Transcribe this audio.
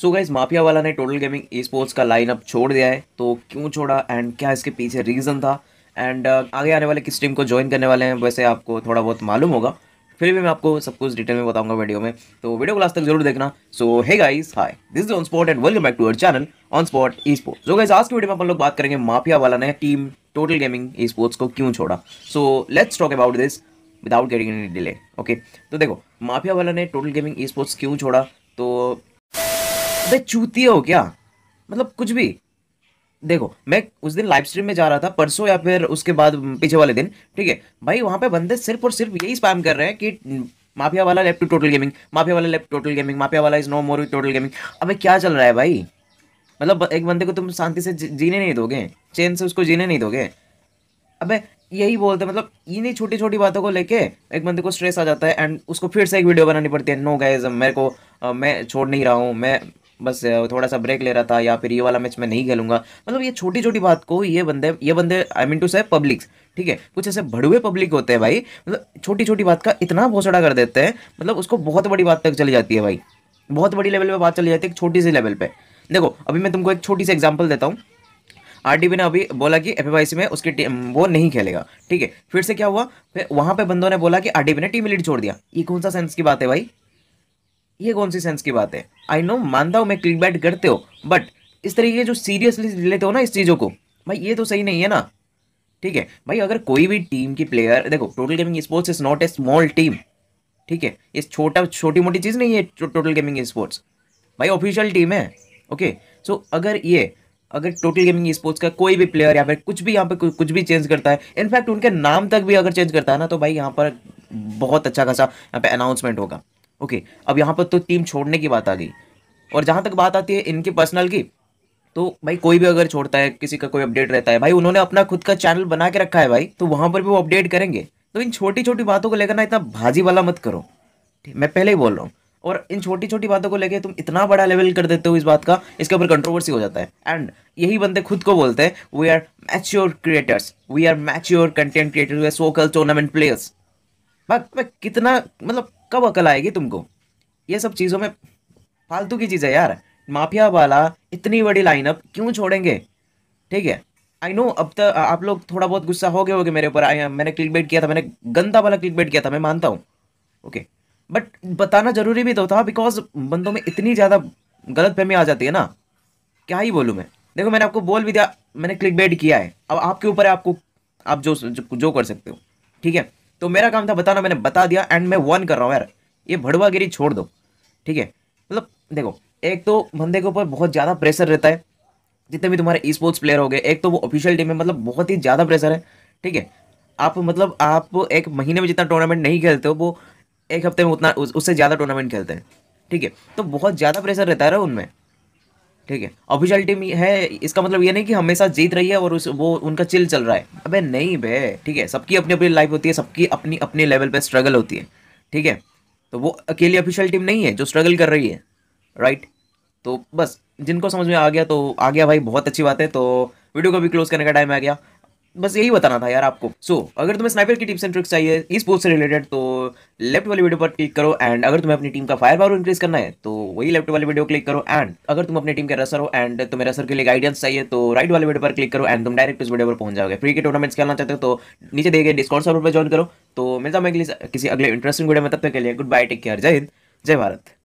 so guys mafia वाला ने total gaming e sports का लाइनअप छोड़ दिया है तो क्यों छोड़ा एंड क्या इसके पीछे रीज़न था एंड uh, आगे आने वाले किस टीम को ज्वाइन करने वाले हैं वैसे आपको थोड़ा बहुत मालूम होगा फिर भी मैं आपको सब कुछ डिटेल में बताऊंगा वीडियो में तो वीडियो को लास्ट तक जरूर देखना so hey guys hi this on spot and welcome back to our channel on spot e sports जो गाइज़ आज की वीडियो में अपन लोग बात करेंगे माफिया वाला ने team total gaming e sports को क्यों छोड़ा so let's talk about this without getting any delay okay तो देखो माफिया वाला ने टोटल गेमिंग ई स्पोर्ट्स क्यों छोड़ा तो अबे चूतिया हो क्या मतलब कुछ भी देखो मैं उस दिन लाइव स्ट्रीम में जा रहा था परसों या फिर उसके बाद पीछे वाले दिन ठीक है भाई वहाँ पे बंदे सिर्फ और सिर्फ यही स्पैम कर रहे हैं कि माफिया वाला left to total gaming mafia वाला लेफ्ट टोटल गेमिंग माफिया वाला is no more total gaming अबे क्या चल रहा है भाई मतलब एक बंदे को तुम शांति से जीने नहीं दोगे चैन से उसको जीने नहीं दोगे अबे यही बोलते मतलब इन्हीं छोटी छोटी बातों को लेके एक बंदे को स्ट्रेस आ जाता है एंड उसको फिर से एक वीडियो बनानी पड़ती है नो गाइज मेरे को मैं छोड़ नहीं रहा हूँ मैं बस थोड़ा सा ब्रेक ले रहा था या फिर ये वाला मैच मैं नहीं खेलूंगा मतलब ये छोटी छोटी बात को ये बंदे ये बंदे I mean to say public ठीक है कुछ ऐसे भड़ुए पब्लिक होते हैं भाई मतलब छोटी छोटी बात का इतना भोसड़ा कर देते हैं मतलब उसको बहुत बड़ी बात तक चली जाती है भाई बहुत बड़ी लेवल पर बात चली जाती है एक छोटी सी लेवल पर देखो अभी मैं तुमको एक छोटी सी एग्जाम्पल देता हूँ आरडीबी ने अभी बोला कि एफ में उसकी टीम वो नहीं खेलेगा ठीक है फिर से क्या हुआ फिर वहाँ पे बंदों ने बोला कि आरडीबी ने टीम लीड छोड़ दिया ये कौन सा सेंस की बात है भाई ये कौन सी सेंस की बात है आई नो मानता हूँ मैं क्लिक बैट करते हो बट इस तरीके जो सीरियसली लेते हो ना इस चीज़ों को भाई ये तो सही नहीं है ना ठीक है भाई अगर कोई भी टीम की प्लेयर देखो total gaming sports is not a small team ठीक है ये छोटा छोटी मोटी चीज़ नहीं है टोटल गेमिंग स्पोर्ट्स भाई ऑफिशियल टीम है ओके सो अगर ये अगर टोटल गेमिंग स्पोर्ट्स का कोई भी प्लेयर या फिर कुछ भी यहाँ पे कुछ भी चेंज करता है इनफैक्ट उनके नाम तक भी अगर चेंज करता है ना तो भाई यहाँ पर बहुत अच्छा खासा यहाँ पे अनाउंसमेंट होगा ओके अब यहाँ पर तो टीम छोड़ने की बात आ गई और जहाँ तक बात आती है इनके पर्सनल की तो भाई कोई भी अगर छोड़ता है किसी का कोई अपडेट रहता है भाई उन्होंने अपना खुद का चैनल बना के रखा है भाई तो वहाँ पर भी वो अपडेट करेंगे तो इन छोटी छोटी बातों को लेकर ना इतना भाजी वाला मत करो मैं पहले ही बोल रहा हूँ और इन छोटी छोटी बातों को लेकर तुम इतना बड़ा लेवल कर देते हो इस बात का इसके ऊपर कंट्रोवर्सी हो जाता है एंड यही बंदे खुद को बोलते हैं we are mature creators we are mature content creators we are so called tournament players भाई कितना मतलब कब अकल आएगी तुमको ये सब चीज़ों में फालतू की चीज़ है यार माफिया वाला इतनी बड़ी लाइनअप क्यों छोड़ेंगे ठीक है आई नो अब तक आप लोग थोड़ा बहुत गुस्सा हो गए होगे मेरे ऊपर आई मैंने क्लिक बेट किया था मैंने गंदा वाला क्लिक बेट किया था मैं मानता हूँ ओके बट बताना ज़रूरी भी तो था बिकॉज बंदों में इतनी ज़्यादा गलत फहमी आ जाती है ना क्या ही बोलूँ मैं देखो मैंने आपको बोल भी दिया मैंने क्लिक बेट किया है अब आपके ऊपर है आपको आप जो जो, जो कर सकते हो ठीक है तो मेरा काम था बताना मैंने बता दिया एंड मैं वन कर रहा हूँ यार ये भड़वागिरी छोड़ दो ठीक है मतलब देखो एक तो बंदे के ऊपर बहुत ज़्यादा प्रेशर रहता है जितने भी तुम्हारे ई स्पोर्ट्स प्लेयर हो गए एक तो वो ऑफिशियल टीम में मतलब बहुत ही ज़्यादा प्रेशर है ठीक है आप मतलब आप एक महीने में जितना टूर्नामेंट नहीं खेलते हो वो एक हफ्ते में उतना उससे ज़्यादा टूर्नामेंट खेलते हैं ठीक है तो बहुत ज़्यादा प्रेशर रहता है उनमें ठीक है ऑफिशियल टीम है इसका मतलब ये नहीं कि हमेशा जीत रही है और उस वो उनका चिल चल रहा है अबे नहीं बे ठीक है सबकी अपनी अपनी लाइफ होती है सबकी अपनी अपने लेवल पे स्ट्रगल होती है ठीक है तो वो अकेली ऑफिशियल टीम नहीं है जो स्ट्रगल कर रही है राइट तो बस जिनको समझ में आ गया तो आ गया भाई बहुत अच्छी बात है तो वीडियो को भी क्लोज करने का टाइम आ गया बस यही बताना था यार आपको सो so, अगर तुम्हें स्नाइपर की टिप्स एंड ट्रिक्स चाहिए इस पोस्ट से रिलेटेड तो लेफ्ट वाली वीडियो पर क्लिक करो एंड अगर तुम्हें अपनी टीम का फायर पावर इंक्रीज करना है तो वही लेफ्ट वाली वीडियो क्लिक करो एंड अगर तुम अपनी टीम के रसर हो एंड तुम्हें रसर के लिए गाइडेंस चाहिए तो राइट वाले वीडियो पर क्लिक करो एंड तुम डायरेक्ट इस वीडियो पर पहुंच जाओगे फ्री के टूर्नामेंट्स खेलना चाहते हो तो नीचे दिए गए डिस्काउंट सर्वर पर ज्वाइन करो तो मिलता मैं किसी अगले इंटरेस्टिंग वीडियो में तब तक के लिए गुड बाय टेक केयर जय हिंद जय भारत